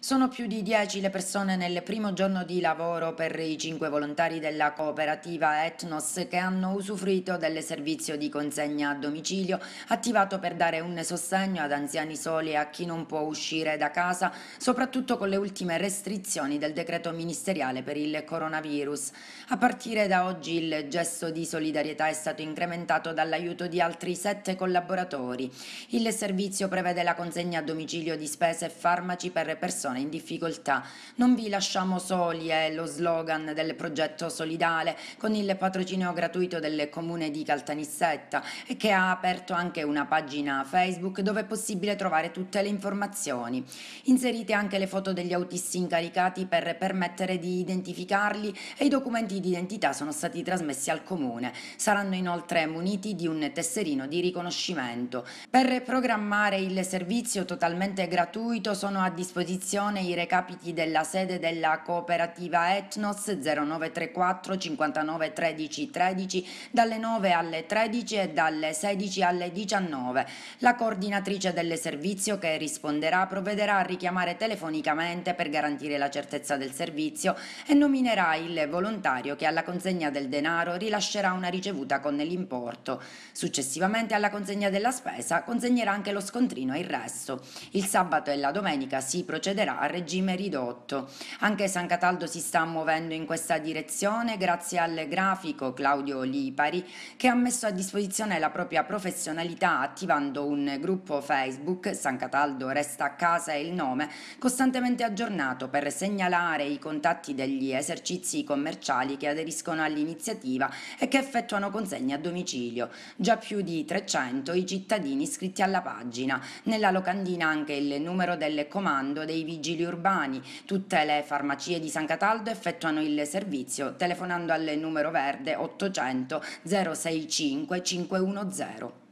Sono più di 10 le persone nel primo giorno di lavoro per i cinque volontari della cooperativa Etnos che hanno usufruito del servizio di consegna a domicilio attivato per dare un sostegno ad anziani soli e a chi non può uscire da casa, soprattutto con le ultime restrizioni del decreto ministeriale per il coronavirus. A partire da oggi il gesto di solidarietà è stato incrementato dall'aiuto di altri sette collaboratori. Il servizio prevede la consegna a domicilio di spese e farmaci per persone persone in difficoltà. Non vi lasciamo soli è lo slogan del progetto solidale con il patrocinio gratuito del comune di Caltanissetta e che ha aperto anche una pagina Facebook dove è possibile trovare tutte le informazioni. Inserite anche le foto degli autisti incaricati per permettere di identificarli e i documenti di identità sono stati trasmessi al comune. Saranno inoltre muniti di un tesserino di riconoscimento. Per programmare il servizio totalmente gratuito sono a disposizione disposizione i recapiti della sede della cooperativa Etnos 0934 59 13 13 dalle 9 alle 13 e dalle 16 alle 19. La coordinatrice del servizio che risponderà provvederà a richiamare telefonicamente per garantire la certezza del servizio e nominerà il volontario che alla consegna del denaro rilascerà una ricevuta con l'importo. Successivamente alla consegna della spesa consegnerà anche lo scontrino e il resto. Il sabato e la domenica si procederà tornerà a regime ridotto. Anche San Cataldo si sta muovendo in questa direzione grazie al grafico Claudio Lipari che ha messo a disposizione la propria professionalità attivando un gruppo Facebook San Cataldo resta a casa è il nome costantemente aggiornato per segnalare i contatti degli esercizi commerciali che aderiscono all'iniziativa e che effettuano consegne a domicilio. Già più di 300 i cittadini iscritti alla pagina. Nella locandina anche il numero del comando dei vigili vigili urbani. Tutte le farmacie di San Cataldo effettuano il servizio telefonando al numero verde 800 065 510.